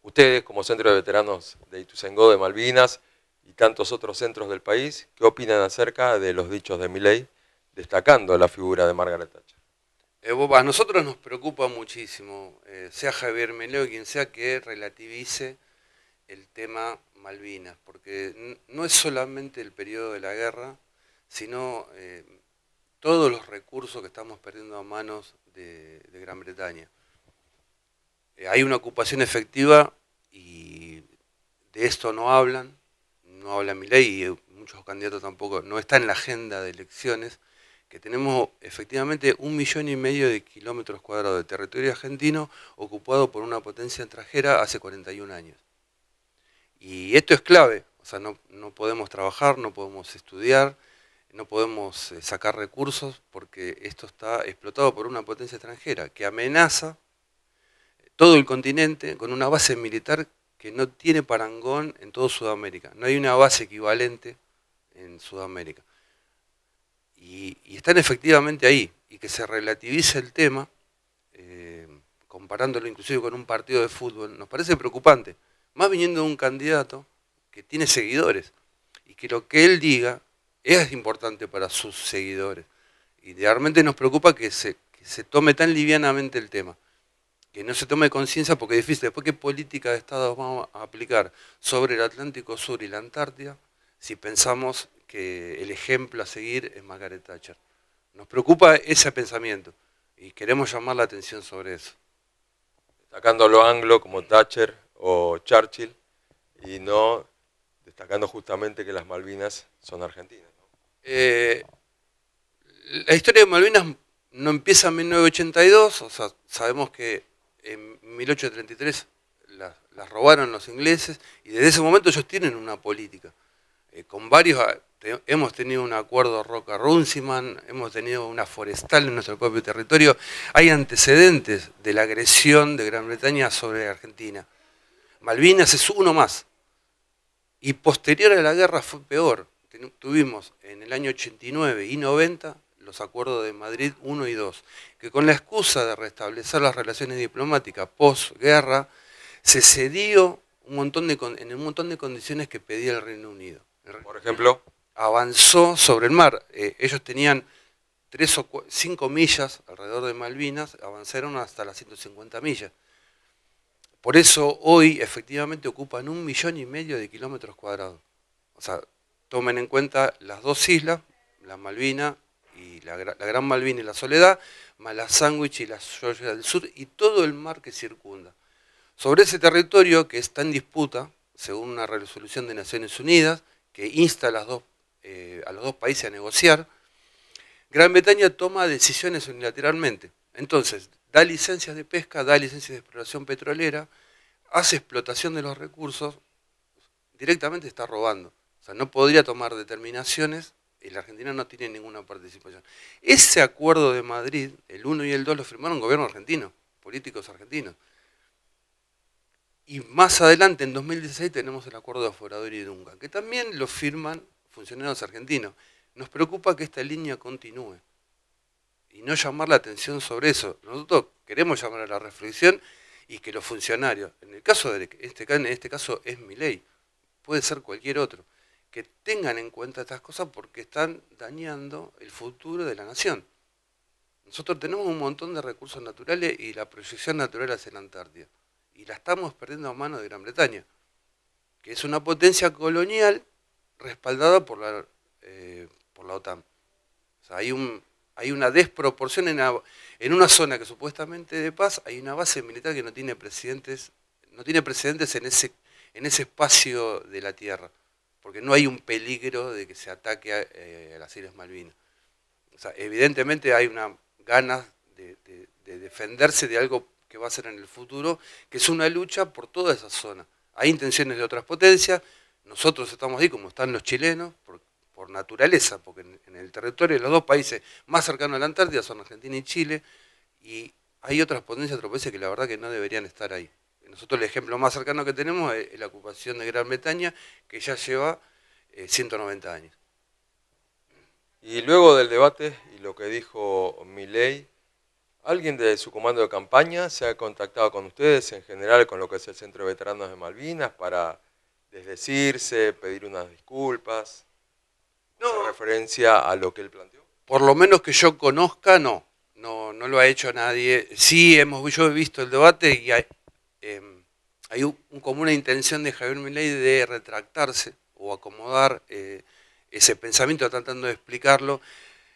Ustedes, como Centro de Veteranos de Ituzaingó de Malvinas y tantos otros centros del país, ¿qué opinan acerca de los dichos de Miley, destacando la figura de Margaret Thatcher? Eh, a nosotros nos preocupa muchísimo, eh, sea Javier Meleo quien sea, que relativice el tema Malvinas, porque no es solamente el periodo de la guerra, sino eh, todos los recursos que estamos perdiendo a manos de, Gran Bretaña. Eh, hay una ocupación efectiva y de esto no hablan, no habla mi ley y eh, muchos candidatos tampoco, no está en la agenda de elecciones, que tenemos efectivamente un millón y medio de kilómetros cuadrados de territorio argentino ocupado por una potencia extranjera hace 41 años. Y esto es clave, o sea, no podemos trabajar, no podemos estudiar, no podemos eh, sacar recursos porque esto está explotado por una potencia extranjera que amenaza eh, todo el continente con una base militar que no tiene parangón en toda Sudamérica. No hay una base equivalente en Sudamérica. Y, están efectivamente ahí. Y que se relativice el tema, eh, comparándolo inclusive con un partido de fútbol, nos parece preocupante. Más viniendo de un candidato que tiene seguidores y que lo que él diga es importante para sus seguidores. Idealmente nos preocupa que se, tome tan livianamente el tema, que no se tome conciencia porque es difícil. Después, ¿qué política de Estado vamos a aplicar sobre el Atlántico Sur y la Antártida si pensamos que el ejemplo a seguir es Margaret Thatcher? Nos preocupa ese pensamiento y queremos llamar la atención sobre eso. Destacando a los anglo como Thatcher o Churchill y no destacando justamente que las Malvinas son argentinas. Eh, la historia de Malvinas no empieza en 1982, o sea, sabemos que en 1833 las, las robaron los ingleses y desde ese momento ellos tienen una política. Eh, con varios ah, hemos tenido un acuerdo Roca Runciman, hemos tenido una forestal en nuestro propio territorio, hay antecedentes de la agresión de Gran Bretaña sobre Argentina. Malvinas es uno más. Y posterior a la guerra fue peor tuvimos en el año 89 y 90 los acuerdos de Madrid 1 y 2, que con la excusa de restablecer las relaciones diplomáticas posguerra, se cedió un montón en un montón de condiciones que pedía el Reino Unido. Por ejemplo, avanzó sobre el mar. Eh, ellos tenían 3 o 5 millas alrededor de Malvinas, avanzaron hasta las 150 millas. Por eso hoy efectivamente ocupan un millón y medio de kilómetros cuadrados. O sea, tomen en cuenta las dos islas, la Malvina y la, Gran Malvina y la Soledad, más la Sandwich y la Georgia del Sur y todo el mar que circunda. Sobre ese territorio que está en disputa, según una resolución de Naciones Unidas, que insta las dos, eh, a los dos países a negociar, Gran Bretaña toma decisiones unilateralmente. Entonces, da licencias de pesca, da licencias de exploración petrolera, hace explotación de los recursos, directamente está robando. O sea, no podría tomar determinaciones y la Argentina no tiene ninguna participación. Ese acuerdo de Madrid, el 1 y el 2, lo firmaron gobierno argentino, políticos argentinos. Y más adelante, en 2016, tenemos el acuerdo de Aforador y Dunga, que también lo firman funcionarios argentinos. Nos preocupa que esta línea continúe y no llamar la atención sobre eso. Nosotros queremos llamar a la reflexión y que los funcionarios, en el caso de este, en este caso es mi ley, puede ser cualquier otro, que tengan en cuenta estas cosas porque están dañando el futuro de la nación. Nosotros tenemos un montón de recursos naturales y la proyección natural es la Antártida. Y la estamos perdiendo a manos de Gran Bretaña, que es una potencia colonial respaldada por la, eh, por la OTAN. hay, un, hay una desproporción en, una zona que supuestamente de paz, hay una base militar que no tiene precedentes, no tiene precedentes en ese, en ese espacio de la Tierra porque no hay un peligro de que se ataque a, eh, las Islas Malvinas. evidentemente hay una ganas de, defenderse de algo que va a ser en el futuro, que es una lucha por toda esa zona. Hay intenciones de otras potencias, nosotros estamos ahí como están los chilenos, por, naturaleza, porque en, el territorio de los dos países más cercanos a la Antártida son Argentina y Chile, y hay otras potencias, otros que la verdad que no deberían estar ahí nosotros el ejemplo más cercano que tenemos es la ocupación de Gran Bretaña, que ya lleva 190 eh, años. Y luego del debate y lo que dijo Milei, ¿alguien de su comando de campaña se ha contactado con ustedes en general con lo que es el Centro de Veteranos de Malvinas para desdecirse, pedir unas disculpas? No. referencia a lo que él planteó? Por lo menos que yo conozca, no. No, no lo ha hecho nadie. Sí, hemos, yo he visto el debate y hay, Em, hay un, como una intención de Javier Milei de retractarse o acomodar eh, ese pensamiento tratando de explicarlo.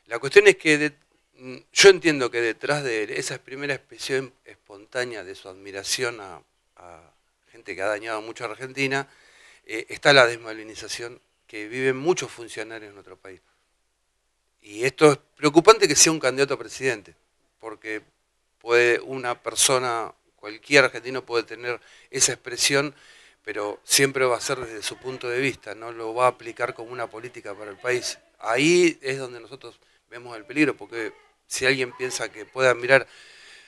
La cuestión es que mm, yo entiendo que detrás de esa primera expresión espontánea de su admiración a, gente que ha dañado mucho a Argentina, eh, está la desmalinización que viven muchos funcionarios en nuestro país. Y esto es preocupante que sea un candidato a presidente, porque puede una persona cualquier argentino puede tener esa expresión, pero siempre va a ser desde su punto de vista, no lo va a aplicar como una política para el país. Ahí es donde nosotros vemos el peligro, porque si alguien piensa que puede mirar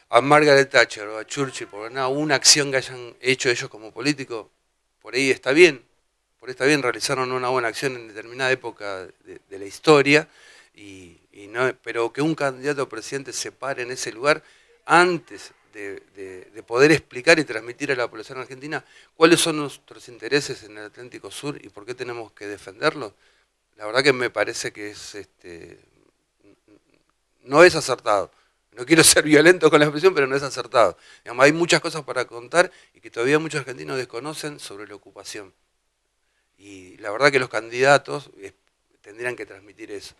a Margaret Thatcher o a Churchill por una acción que hayan hecho ellos como políticos, por ahí está bien, por ahí está bien, realizaron una buena acción en determinada época de, la historia, y, no, pero que un candidato a presidente se pare en ese lugar antes de, poder explicar y transmitir a la población argentina cuáles son nuestros intereses en el Atlántico Sur y por qué tenemos que defenderlos la verdad que me parece que es este, no es acertado. No quiero ser violento con la expresión, pero no es acertado. hay muchas cosas para contar y que todavía muchos argentinos desconocen sobre la ocupación. Y la verdad que los candidatos eh, tendrían que transmitir eso.